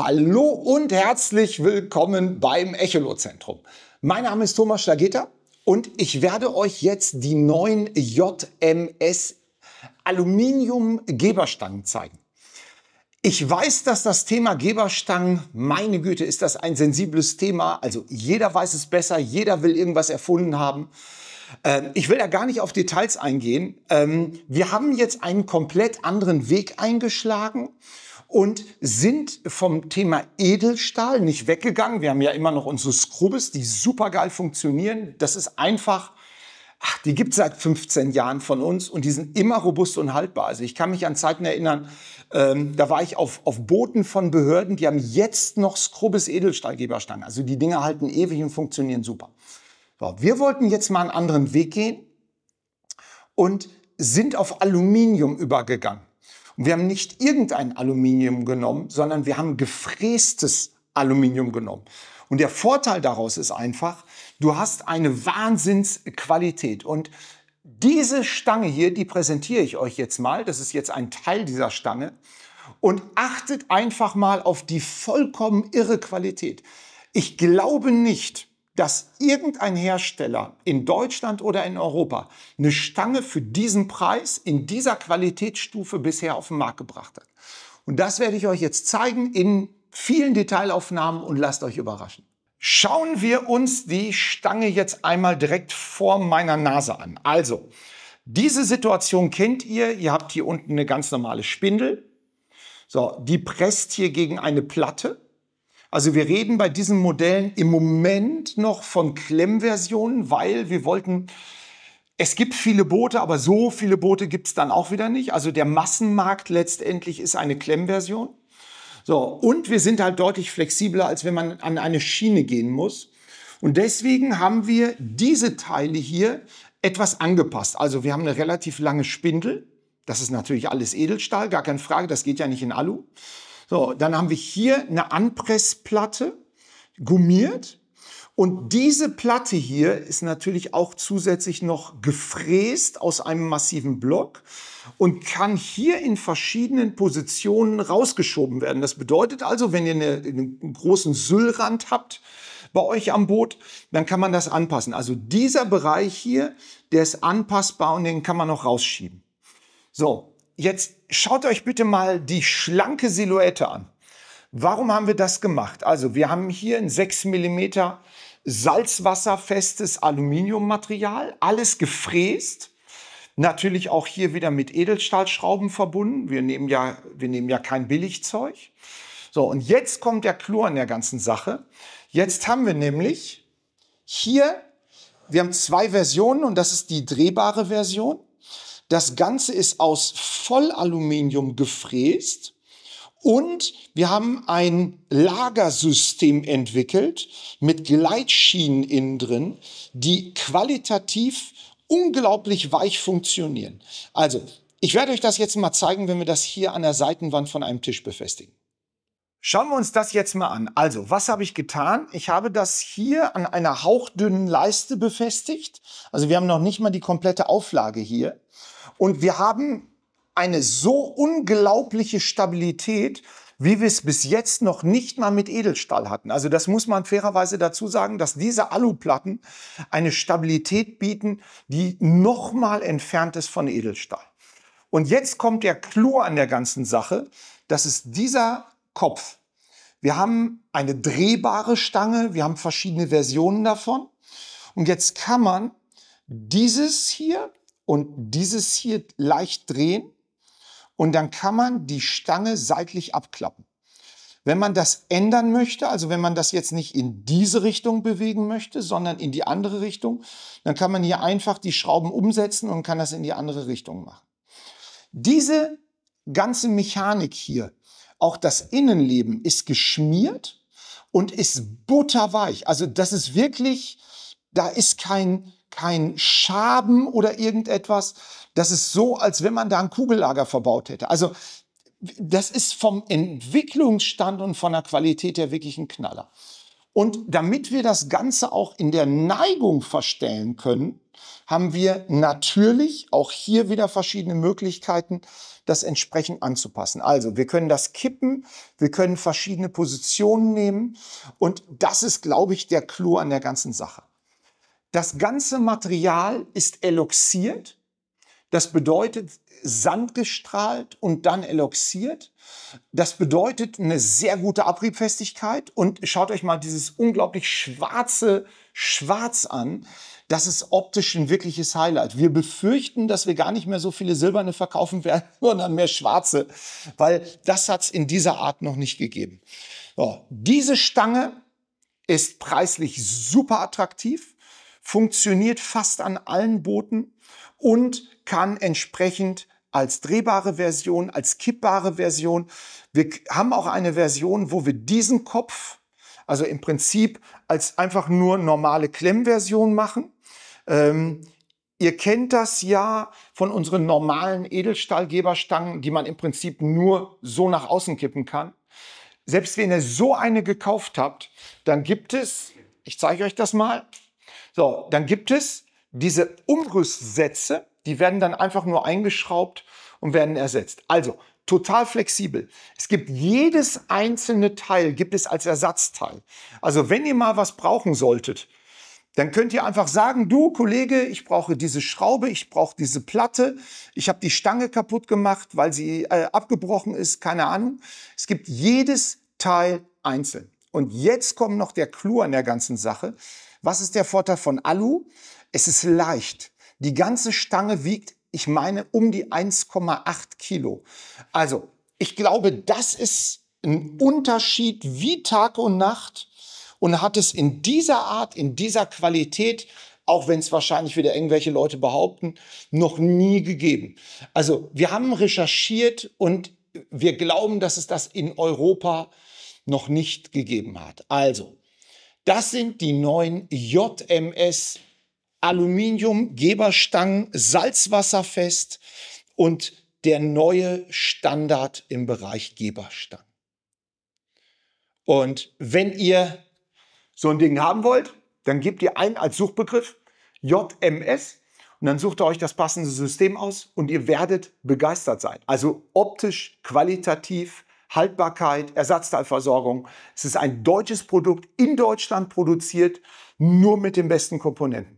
Hallo und herzlich willkommen beim echolo zentrum Mein Name ist Thomas Schlageter und ich werde euch jetzt die neuen JMS Aluminium-Geberstangen zeigen. Ich weiß, dass das Thema Geberstangen, meine Güte, ist das ein sensibles Thema. Also jeder weiß es besser, jeder will irgendwas erfunden haben. Ähm, ich will da gar nicht auf Details eingehen. Ähm, wir haben jetzt einen komplett anderen Weg eingeschlagen und sind vom Thema Edelstahl nicht weggegangen. Wir haben ja immer noch unsere Scrubbes, die supergeil funktionieren. Das ist einfach, ach, die gibt's seit 15 Jahren von uns und die sind immer robust und haltbar. Also ich kann mich an Zeiten erinnern, ähm, da war ich auf, auf Booten von Behörden, die haben jetzt noch Scrubbes Edelstahlgeberstangen. Also die Dinger halten ewig und funktionieren super. So, wir wollten jetzt mal einen anderen Weg gehen und sind auf Aluminium übergegangen. Und wir haben nicht irgendein Aluminium genommen, sondern wir haben gefrästes Aluminium genommen. Und der Vorteil daraus ist einfach, du hast eine Wahnsinnsqualität. Und diese Stange hier, die präsentiere ich euch jetzt mal. Das ist jetzt ein Teil dieser Stange. Und achtet einfach mal auf die vollkommen irre Qualität. Ich glaube nicht, dass irgendein Hersteller in Deutschland oder in Europa eine Stange für diesen Preis in dieser Qualitätsstufe bisher auf den Markt gebracht hat. Und das werde ich euch jetzt zeigen in vielen Detailaufnahmen und lasst euch überraschen. Schauen wir uns die Stange jetzt einmal direkt vor meiner Nase an. Also, diese Situation kennt ihr. Ihr habt hier unten eine ganz normale Spindel. So, die presst hier gegen eine Platte. Also wir reden bei diesen Modellen im Moment noch von Klemmversionen, weil wir wollten, es gibt viele Boote, aber so viele Boote gibt es dann auch wieder nicht. Also der Massenmarkt letztendlich ist eine Klemmversion. So, und wir sind halt deutlich flexibler, als wenn man an eine Schiene gehen muss. Und deswegen haben wir diese Teile hier etwas angepasst. Also wir haben eine relativ lange Spindel. Das ist natürlich alles Edelstahl, gar keine Frage, das geht ja nicht in Alu. So, dann haben wir hier eine Anpressplatte, gummiert. Und diese Platte hier ist natürlich auch zusätzlich noch gefräst aus einem massiven Block und kann hier in verschiedenen Positionen rausgeschoben werden. Das bedeutet also, wenn ihr eine, einen großen Süllrand habt bei euch am Boot, dann kann man das anpassen. Also dieser Bereich hier, der ist anpassbar und den kann man noch rausschieben. So, Jetzt schaut euch bitte mal die schlanke Silhouette an. Warum haben wir das gemacht? Also wir haben hier ein 6 mm salzwasserfestes Aluminiummaterial, alles gefräst. Natürlich auch hier wieder mit Edelstahlschrauben verbunden. Wir nehmen ja, wir nehmen ja kein Billigzeug. So, und jetzt kommt der Clou an der ganzen Sache. Jetzt haben wir nämlich hier, wir haben zwei Versionen und das ist die drehbare Version das Ganze ist aus Vollaluminium gefräst. Und wir haben ein Lagersystem entwickelt mit Gleitschienen innen drin, die qualitativ unglaublich weich funktionieren. Also, ich werde euch das jetzt mal zeigen, wenn wir das hier an der Seitenwand von einem Tisch befestigen. Schauen wir uns das jetzt mal an. Also, was habe ich getan? Ich habe das hier an einer hauchdünnen Leiste befestigt. Also wir haben noch nicht mal die komplette Auflage hier. Und wir haben eine so unglaubliche Stabilität, wie wir es bis jetzt noch nicht mal mit Edelstahl hatten. Also das muss man fairerweise dazu sagen, dass diese Aluplatten eine Stabilität bieten, die nochmal entfernt ist von Edelstahl. Und jetzt kommt der Clou an der ganzen Sache. Das ist dieser Kopf. Wir haben eine drehbare Stange, wir haben verschiedene Versionen davon. Und jetzt kann man dieses hier und dieses hier leicht drehen und dann kann man die Stange seitlich abklappen. Wenn man das ändern möchte, also wenn man das jetzt nicht in diese Richtung bewegen möchte, sondern in die andere Richtung, dann kann man hier einfach die Schrauben umsetzen und kann das in die andere Richtung machen. Diese ganze Mechanik hier, auch das Innenleben ist geschmiert und ist butterweich. Also das ist wirklich, da ist kein, kein Schaben oder irgendetwas. Das ist so, als wenn man da ein Kugellager verbaut hätte. Also das ist vom Entwicklungsstand und von der Qualität her wirklich ein Knaller. Und damit wir das Ganze auch in der Neigung verstellen können, haben wir natürlich auch hier wieder verschiedene Möglichkeiten, das entsprechend anzupassen. Also wir können das kippen, wir können verschiedene Positionen nehmen und das ist, glaube ich, der Clou an der ganzen Sache. Das ganze Material ist eloxiert. Das bedeutet Sand gestrahlt und dann eloxiert. Das bedeutet eine sehr gute Abriebfestigkeit. Und schaut euch mal dieses unglaublich schwarze Schwarz an. Das ist optisch ein wirkliches Highlight. Wir befürchten, dass wir gar nicht mehr so viele Silberne verkaufen werden, sondern mehr Schwarze, weil das hat es in dieser Art noch nicht gegeben. So, diese Stange ist preislich super attraktiv funktioniert fast an allen Booten und kann entsprechend als drehbare Version, als kippbare Version. Wir haben auch eine Version, wo wir diesen Kopf, also im Prinzip als einfach nur normale Klemmversion machen. Ähm, ihr kennt das ja von unseren normalen Edelstahlgeberstangen, die man im Prinzip nur so nach außen kippen kann. Selbst wenn ihr so eine gekauft habt, dann gibt es, ich zeige euch das mal, so, dann gibt es diese Umrüstsätze, die werden dann einfach nur eingeschraubt und werden ersetzt. Also total flexibel. Es gibt jedes einzelne Teil gibt es als Ersatzteil. Also wenn ihr mal was brauchen solltet, dann könnt ihr einfach sagen, du Kollege, ich brauche diese Schraube, ich brauche diese Platte, ich habe die Stange kaputt gemacht, weil sie äh, abgebrochen ist, keine Ahnung. Es gibt jedes Teil einzeln. Und jetzt kommt noch der Clou an der ganzen Sache. Was ist der Vorteil von Alu? Es ist leicht. Die ganze Stange wiegt, ich meine, um die 1,8 Kilo. Also, ich glaube, das ist ein Unterschied wie Tag und Nacht und hat es in dieser Art, in dieser Qualität, auch wenn es wahrscheinlich wieder irgendwelche Leute behaupten, noch nie gegeben. Also wir haben recherchiert und wir glauben, dass es das in Europa noch nicht gegeben hat. Also, das sind die neuen JMS Aluminium-Geberstangen, salzwasserfest und der neue Standard im Bereich Geberstangen. Und wenn ihr so ein Ding haben wollt, dann gebt ihr ein als Suchbegriff JMS und dann sucht ihr euch das passende System aus und ihr werdet begeistert sein. Also optisch, qualitativ, Haltbarkeit, Ersatzteilversorgung. Es ist ein deutsches Produkt, in Deutschland produziert, nur mit den besten Komponenten.